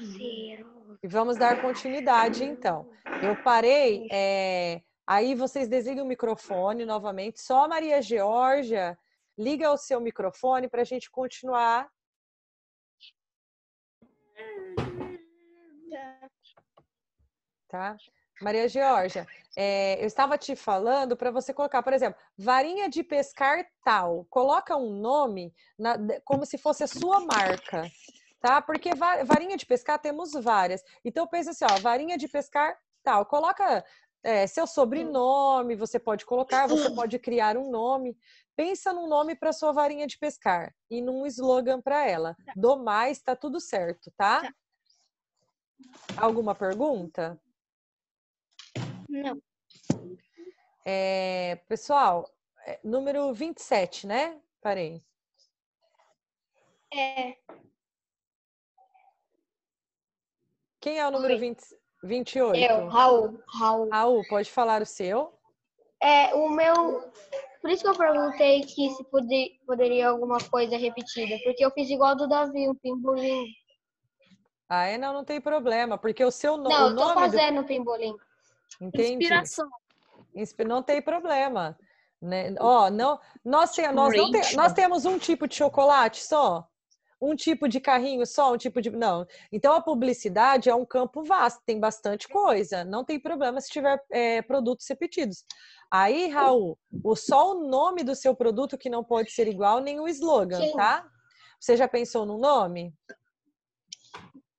E vamos dar continuidade, então. Eu parei. É... Aí vocês desligam o microfone novamente. Só a Maria Georgia liga o seu microfone para a gente continuar. Tá? Maria Georgia, é, eu estava te falando para você colocar, por exemplo, varinha de pescar tal. Coloca um nome na, como se fosse a sua marca tá? Porque varinha de pescar temos várias. Então pensa assim, ó, varinha de pescar tal, coloca é, seu sobrenome, você pode colocar, você hum. pode criar um nome. Pensa num nome para sua varinha de pescar e num slogan para ela. Tá. Do mais, tá tudo certo, tá? tá. Alguma pergunta? Não. É, pessoal, é, número 27, né? Parei. É. Quem é o número 20, 28? Eu, Raul. Raul. Raul, pode falar o seu? É, o meu. Por isso que eu perguntei que se poder, poderia alguma coisa repetida, porque eu fiz igual do Davi, o um pimbolim. Ah, é? Não, não tem problema, porque o seu no, não, o nome. Não, eu tô fazendo do... pimbolim. Entendi. Inspiração. Insp... Não tem problema. Né? Ó, não, nós, nós, não nós temos um tipo de chocolate só? um tipo de carrinho só, um tipo de. Não. Então a publicidade é um campo vasto, tem bastante uhum. coisa. Não tem problema se tiver é, produtos repetidos. Aí, Raul, o, só o nome do seu produto que não pode ser igual, nem o slogan, Sim. tá? Você já pensou no nome?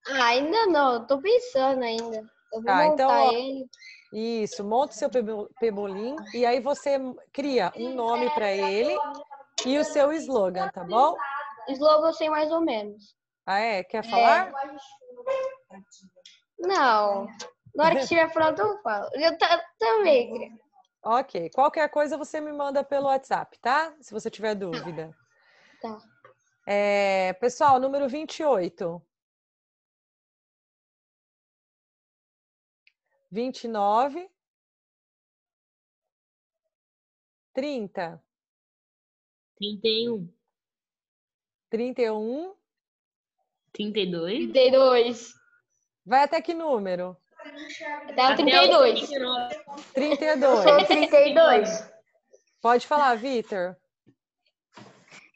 Ah, ainda não, tô pensando ainda. Eu vou tá, então, ele. Isso, monta o seu pebolim e aí você cria um nome é, para ele e o seu slogan, tá bom? Tá slogan eu sei mais ou menos. Ah, é? Quer é. falar? É. Não. Na hora que estiver pronto, eu falo. Eu também. Ok. Qualquer coisa você me manda pelo WhatsApp, tá? Se você tiver dúvida. Tá. É, pessoal, número 28. 29. 30. 31. 31. 32. 32. Vai até que número? Até o 32. 32. Sou 32. Pode falar, Vitor.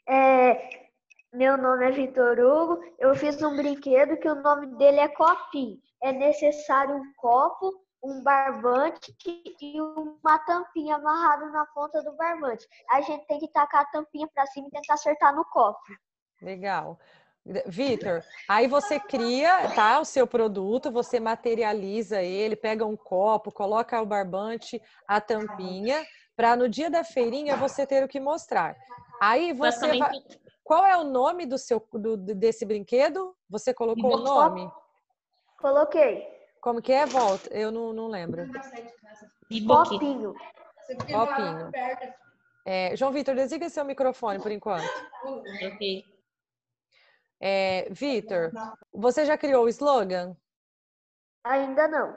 É, meu nome é Vitor Hugo. Eu fiz um brinquedo que o nome dele é Copinho. É necessário um copo, um barbante e uma tampinha amarrada na ponta do barbante. A gente tem que tacar a tampinha para cima e tentar acertar no copo. Legal. Vitor, aí você cria, tá, o seu produto, você materializa ele, pega um copo, coloca o barbante, a tampinha, para no dia da feirinha você ter o que mostrar. Aí você vai... Qual é o nome do seu do, desse brinquedo? Você colocou o nome? Coloquei. Como que é? Volta, eu não, não lembro. Copinho. Copinho. É, João Vitor, desliga seu microfone por enquanto. Ok. É, Vitor, você já criou o slogan? Ainda não.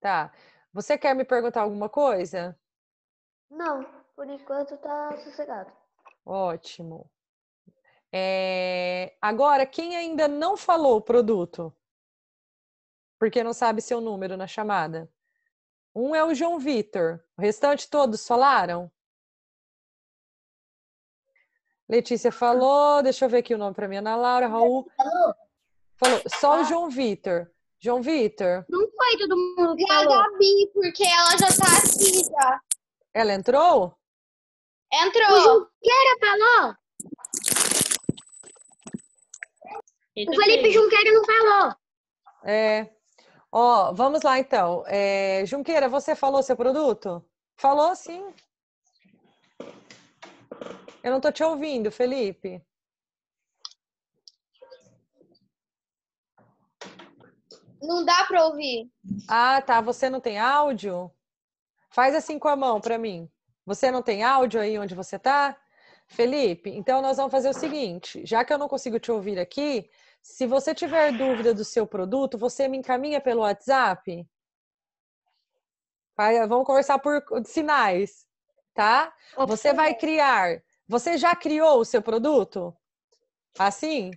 Tá. Você quer me perguntar alguma coisa? Não, por enquanto tá sossegado. Ótimo. É... Agora, quem ainda não falou o produto? Porque não sabe seu número na chamada. Um é o João Vitor. O restante todos falaram? Letícia falou, deixa eu ver aqui o nome para mim, Ana Laura, Raul. Falou? Falou, só o João Vitor. João Vitor. Não foi todo mundo que falou. a Gabi, porque ela já tá aqui já. Ela entrou? Entrou. O Junqueira falou. O Felipe Junqueira não falou. É. Ó, vamos lá então. É, Junqueira, você falou seu produto? Falou, sim. Eu não estou te ouvindo, Felipe. Não dá para ouvir. Ah, tá. Você não tem áudio? Faz assim com a mão para mim. Você não tem áudio aí onde você está? Felipe, então nós vamos fazer o seguinte: já que eu não consigo te ouvir aqui, se você tiver dúvida do seu produto, você me encaminha pelo WhatsApp? Vai, vamos conversar por sinais, tá? Você vai criar você já criou o seu produto? Assim?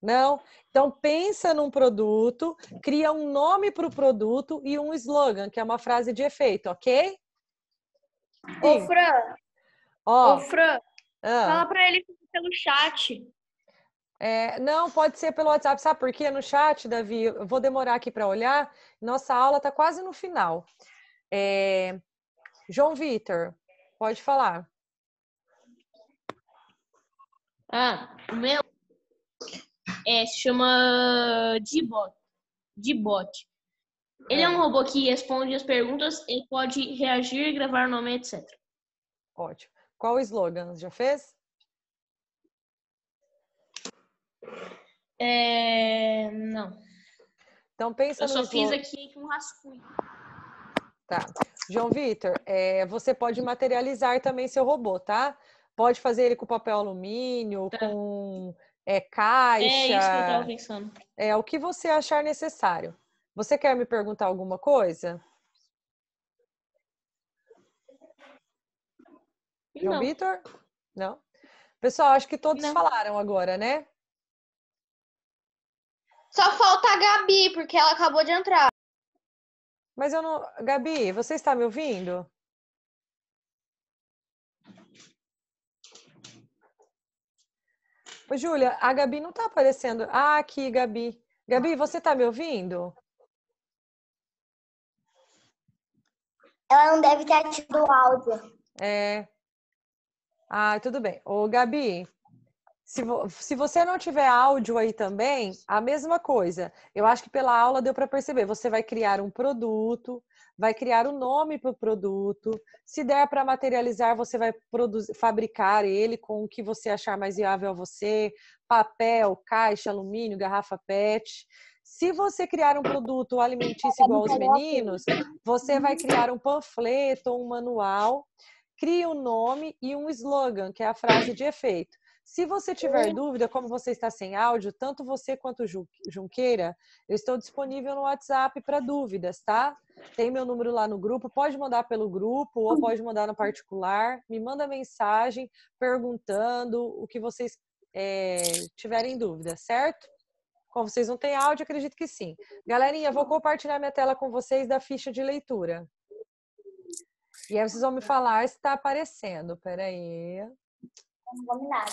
Não? Então pensa num produto, cria um nome para o produto e um slogan, que é uma frase de efeito, ok? Ô, Fran. Ó. Ô, Fran. Ah. Fala para ele pelo chat. É, não, pode ser pelo WhatsApp, sabe por quê? No chat, Davi, eu vou demorar aqui para olhar. Nossa aula está quase no final. É... João Vitor, pode falar. Ah, o meu é, se chama Dbot. bot. Ele é um é. robô que responde as perguntas, ele pode reagir, gravar o nome, etc. Ótimo. Qual o slogan? Já fez? É... Não. Então pensa Eu só fiz aqui com um rascunho. Tá. João Vitor, é, você pode materializar também seu robô, tá? pode fazer ele com papel alumínio, tá. com é, caixa. É isso que eu estava pensando. É o que você achar necessário. Você quer me perguntar alguma coisa? João Vitor? Não? Pessoal, acho que todos Não. falaram agora, né? Só falta a Gabi, porque ela acabou de entrar. Mas eu não. Gabi, você está me ouvindo? Júlia, a Gabi não está aparecendo. Ah, aqui, Gabi. Gabi, você está me ouvindo? Ela não deve ter ativado o áudio. É. Ah, tudo bem. Ô, Gabi, se, vo se você não tiver áudio aí também, a mesma coisa. Eu acho que pela aula deu para perceber. Você vai criar um produto, vai criar o um nome para o produto. Se der para materializar, você vai produzir, fabricar ele com o que você achar mais viável a você: papel, caixa, alumínio, garrafa PET. Se você criar um produto alimentício igual aos meninos, você vai criar um panfleto, ou um manual, cria um nome e um slogan, que é a frase de efeito. Se você tiver é. dúvida, como você está sem áudio, tanto você quanto Junqueira, eu estou disponível no WhatsApp para dúvidas, tá? Tem meu número lá no grupo, pode mandar pelo grupo ou pode mandar no particular. Me manda mensagem perguntando o que vocês é, tiverem dúvida, certo? Como vocês não têm áudio, acredito que sim. Galerinha, vou compartilhar minha tela com vocês da ficha de leitura. E aí vocês vão me falar se está aparecendo. Peraí. Não come nada.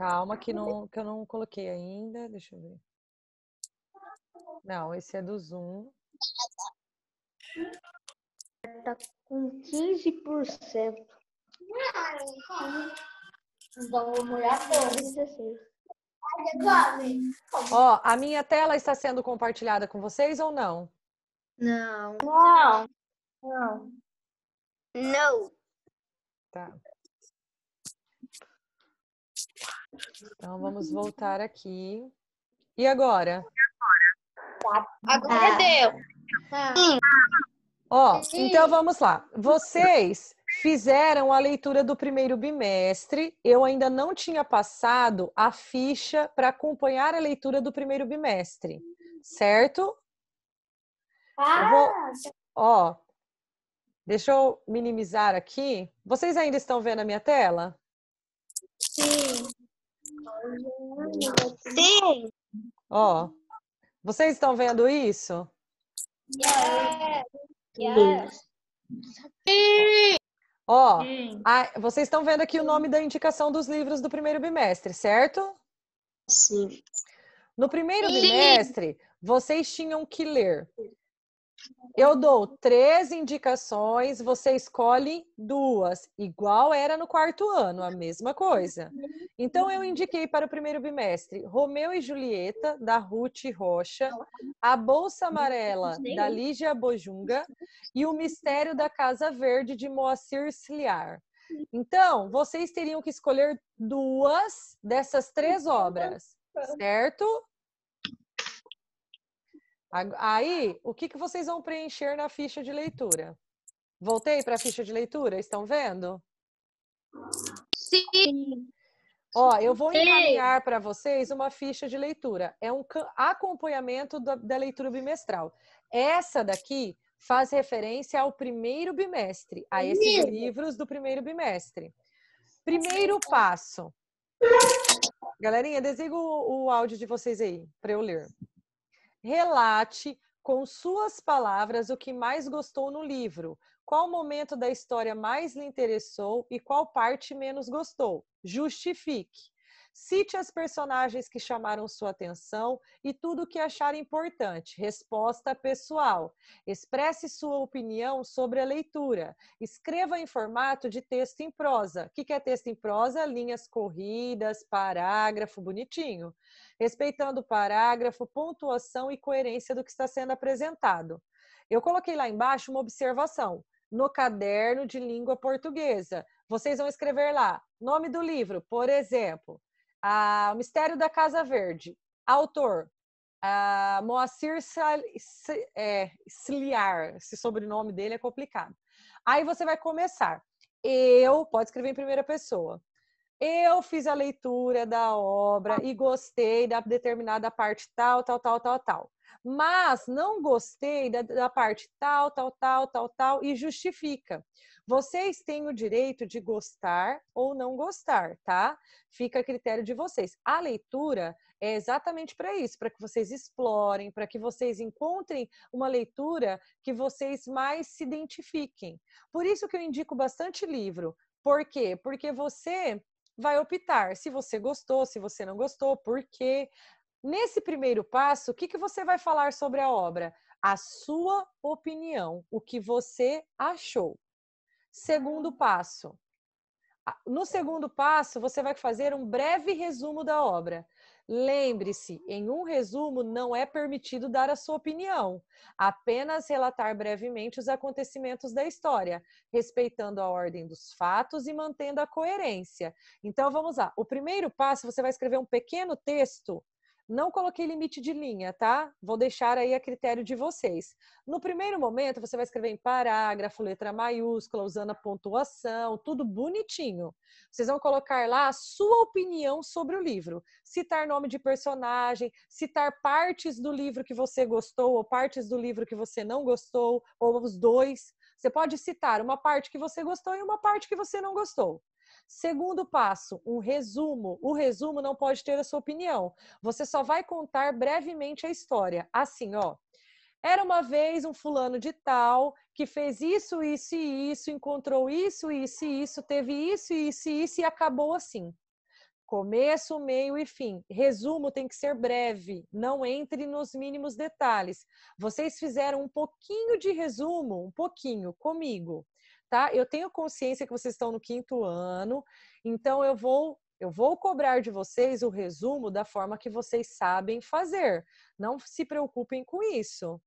Calma que, é não, que eu não coloquei ainda. Deixa eu ver. Não, esse é do Zoom. Tá com 15%. Então vamos olhar Ó, a minha tela está sendo compartilhada com vocês ou não? Não. Não. Não. Não. Tá. Então vamos voltar aqui. E agora? Agora ah. deu. Ó, ah. então vamos lá. Vocês fizeram a leitura do primeiro bimestre. Eu ainda não tinha passado a ficha para acompanhar a leitura do primeiro bimestre, certo? Ah. Eu vou... Ah. Ó, deixa eu minimizar aqui. Vocês ainda estão vendo a minha tela? Sim. Sim. Ó, oh, vocês estão vendo isso? Yeah. Sim. Ó, vocês estão vendo aqui o nome da indicação dos livros do primeiro bimestre, certo? Sim. No primeiro Sim. bimestre, vocês tinham que ler eu dou três indicações, você escolhe duas. Igual era no quarto ano, a mesma coisa. Então, eu indiquei para o primeiro bimestre Romeu e Julieta, da Ruth Rocha, A Bolsa Amarela, da Lígia Bojunga, e O Mistério da Casa Verde, de Moacir Ciliar. Então, vocês teriam que escolher duas dessas três obras, certo? Aí, o que, que vocês vão preencher na ficha de leitura? Voltei para a ficha de leitura, estão vendo? Sim. Ó, eu vou encaminhar para vocês uma ficha de leitura. É um acompanhamento da, da leitura bimestral. Essa daqui faz referência ao primeiro bimestre, a esses livros do primeiro bimestre. Primeiro passo. Galerinha, desliga o, o áudio de vocês aí para eu ler relate com suas palavras o que mais gostou no livro, qual momento da história mais lhe interessou e qual parte menos gostou. Justifique. Cite as personagens que chamaram sua atenção e tudo o que achar importante. Resposta pessoal. Expresse sua opinião sobre a leitura. Escreva em formato de texto em prosa. O que é texto em prosa? Linhas corridas, parágrafo, bonitinho. Respeitando o parágrafo, pontuação e coerência do que está sendo apresentado. Eu coloquei lá embaixo uma observação no caderno de língua portuguesa. Vocês vão escrever lá nome do livro, por exemplo, ah, o Mistério da Casa Verde. Autor, ah, Moacir é, Sliar. Esse sobrenome dele é complicado. Aí você vai começar. Eu, pode escrever em primeira pessoa. Eu fiz a leitura da obra e gostei da determinada parte tal, tal, tal, tal, tal mas não gostei da, da parte tal, tal, tal, tal, tal, e justifica. Vocês têm o direito de gostar ou não gostar, tá? Fica a critério de vocês. A leitura é exatamente para isso, para que vocês explorem, para que vocês encontrem uma leitura que vocês mais se identifiquem. Por isso que eu indico bastante livro. Por quê? Porque você vai optar se você gostou, se você não gostou, por quê. Nesse primeiro passo, o que, que você vai falar sobre a obra? A sua opinião, o que você achou. Segundo ah. passo. No segundo passo, você vai fazer um breve resumo da obra. Lembre-se, em um resumo não é permitido dar a sua opinião, apenas relatar brevemente os acontecimentos da história, respeitando a ordem dos fatos e mantendo a coerência. Então vamos lá. O primeiro passo, você vai escrever um pequeno texto não coloquei limite de linha, tá? Vou deixar aí a critério de vocês. No primeiro momento, você vai escrever em parágrafo, letra maiúscula, usando a pontuação, tudo bonitinho. Vocês vão colocar lá a sua opinião sobre o livro, citar nome de personagem, citar partes do livro que você gostou ou partes do livro que você não gostou, ou os dois. Você pode citar uma parte que você gostou e uma parte que você não gostou. Segundo passo, um resumo. O resumo não pode ter a sua opinião. Você só vai contar brevemente a história. Assim, ó. Era uma vez um fulano de tal que fez isso, isso e isso, encontrou isso, isso e isso, teve isso, isso e isso e acabou assim. Começo, meio e fim. Resumo tem que ser breve, não entre nos mínimos detalhes. Vocês fizeram um pouquinho de resumo, um pouquinho, comigo tá? Eu tenho consciência que vocês estão no quinto ano, então eu vou eu vou cobrar de vocês o resumo da forma que vocês sabem fazer. Não se preocupem com isso.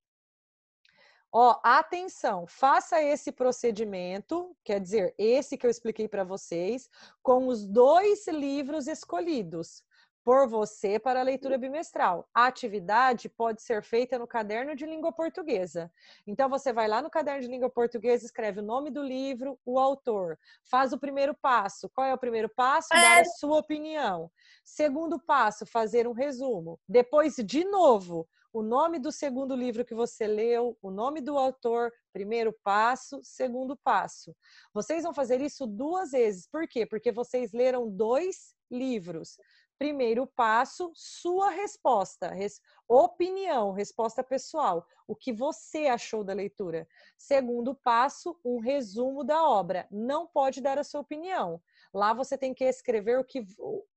Ó, atenção, faça esse procedimento, quer dizer, esse que eu expliquei para vocês, com os dois livros escolhidos por você para a leitura bimestral. A atividade pode ser feita no caderno de língua portuguesa. Então você vai lá no caderno de língua portuguesa, escreve o nome do livro, o autor, faz o primeiro passo. Qual é o primeiro passo? Dar a é. sua opinião. Segundo passo, fazer um resumo. Depois, de novo, o nome do segundo livro que você leu, o nome do autor, primeiro passo, segundo passo. Vocês vão fazer isso duas vezes. Por quê? Porque vocês leram dois livros primeiro passo, sua resposta, res, opinião, resposta pessoal, o que você achou da leitura. Segundo passo, um resumo da obra. Não pode dar a sua opinião. Lá você tem que escrever o que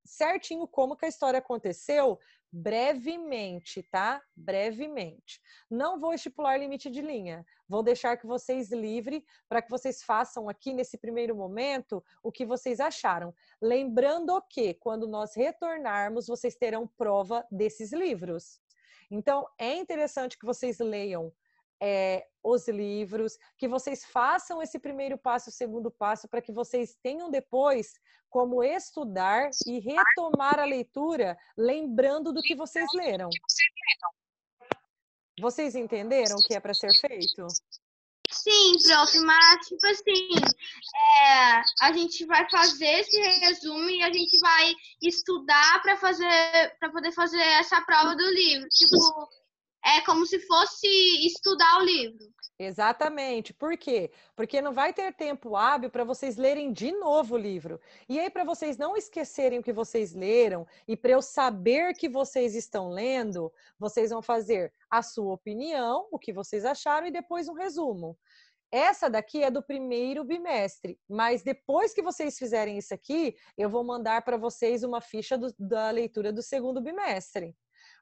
certinho como que a história aconteceu brevemente, tá? Brevemente. Não vou estipular limite de linha. Vou deixar que vocês livre para que vocês façam aqui nesse primeiro momento o que vocês acharam. Lembrando que quando nós retornarmos, vocês terão prova desses livros. Então, é interessante que vocês leiam é, os livros, que vocês façam esse primeiro passo, o segundo passo, para que vocês tenham depois como estudar e retomar a leitura, lembrando do que vocês leram. Vocês entenderam o que é para ser feito? Sim, prof, mas tipo assim, é, a gente vai fazer esse resumo e a gente vai estudar para fazer para poder fazer essa prova do livro. Tipo, é como se fosse estudar o livro. Exatamente. Por quê? Porque não vai ter tempo hábil para vocês lerem de novo o livro. E aí, para vocês não esquecerem o que vocês leram e para eu saber que vocês estão lendo, vocês vão fazer a sua opinião, o que vocês acharam e depois um resumo. Essa daqui é do primeiro bimestre, mas depois que vocês fizerem isso aqui, eu vou mandar para vocês uma ficha do, da leitura do segundo bimestre.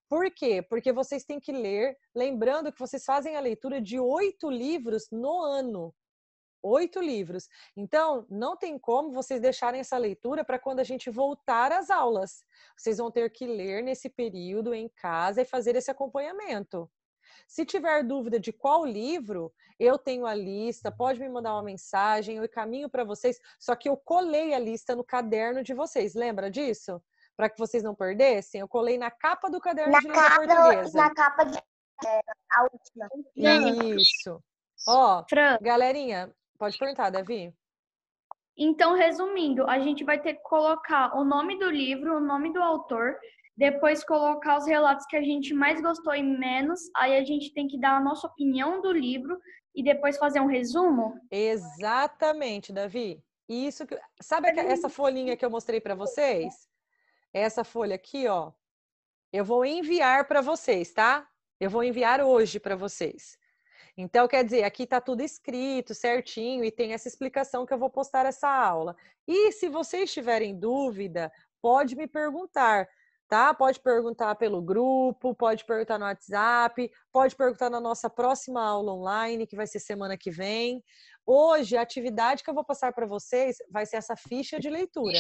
Por quê? Porque vocês têm que ler, lembrando que vocês fazem a leitura de oito livros no ano. Oito livros. Então, não tem como vocês deixarem essa leitura para quando a gente voltar às aulas. Vocês vão ter que ler nesse período em casa e fazer esse acompanhamento. Se tiver dúvida de qual livro, eu tenho a lista, pode me mandar uma mensagem, eu caminho para vocês, só que eu colei a lista no caderno de vocês. Lembra disso? para que vocês não perdessem, eu colei na capa do caderno na de língua capa, portuguesa. Na capa de é, a última. Isso. Ó, Fran. galerinha, pode perguntar, Davi. Então, resumindo, a gente vai ter que colocar o nome do livro, o nome do autor, depois colocar os relatos que a gente mais gostou e menos, aí a gente tem que dar a nossa opinião do livro e depois fazer um resumo? Exatamente, Davi. Isso que, sabe essa folhinha que eu mostrei para vocês? essa folha aqui, ó, eu vou enviar para vocês, tá? Eu vou enviar hoje para vocês. Então, quer dizer, aqui está tudo escrito certinho e tem essa explicação que eu vou postar essa aula. E se vocês tiverem dúvida, pode me perguntar, tá? Pode perguntar pelo grupo, pode perguntar no WhatsApp, pode perguntar na nossa próxima aula online, que vai ser semana que vem, Hoje, a atividade que eu vou passar para vocês vai ser essa ficha de leitura.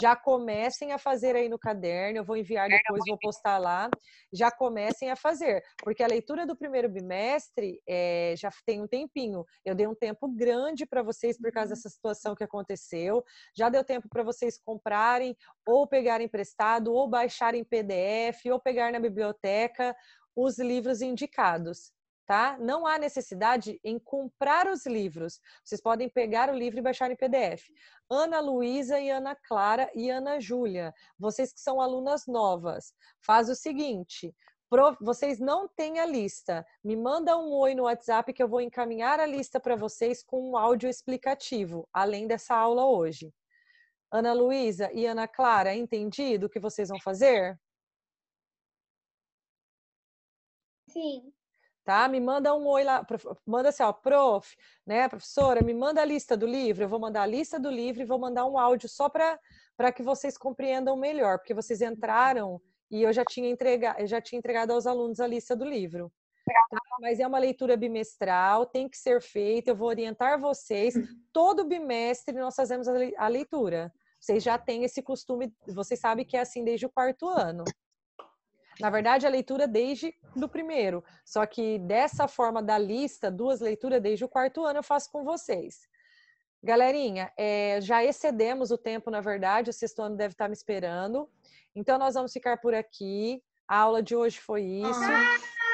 Já comecem a fazer aí no caderno, eu vou enviar depois, vou postar lá. Já comecem a fazer, porque a leitura do primeiro bimestre é, já tem um tempinho. Eu dei um tempo grande para vocês por causa uhum. dessa situação que aconteceu. Já deu tempo para vocês comprarem ou pegarem emprestado, ou baixarem PDF, ou pegar na biblioteca os livros indicados tá? Não há necessidade em comprar os livros. Vocês podem pegar o livro e baixar em PDF. Ana Luísa e Ana Clara e Ana Júlia, vocês que são alunas novas, faz o seguinte, vocês não têm a lista, me manda um oi no WhatsApp que eu vou encaminhar a lista para vocês com um áudio explicativo, além dessa aula hoje. Ana Luísa e Ana Clara, entendido o que vocês vão fazer? Sim tá? Me manda um oi lá, manda assim, ó, prof, né, professora, me manda a lista do livro, eu vou mandar a lista do livro e vou mandar um áudio só para que vocês compreendam melhor, porque vocês entraram e eu já tinha, entregado, eu já tinha entregado aos alunos a lista do livro. Tá? Mas é uma leitura bimestral, tem que ser feita, eu vou orientar vocês. Todo bimestre nós fazemos a leitura. Vocês já têm esse costume, vocês sabem que é assim desde o quarto ano. Na verdade, a leitura desde do primeiro. Só que dessa forma da lista, duas leituras desde o quarto ano eu faço com vocês. Galerinha, é, já excedemos o tempo, na verdade, o sexto ano deve estar me esperando. Então, nós vamos ficar por aqui. A aula de hoje foi isso,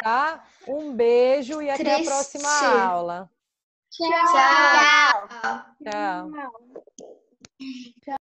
tá? Um beijo e até a próxima aula. Tchau. Tchau. Tchau. Tchau.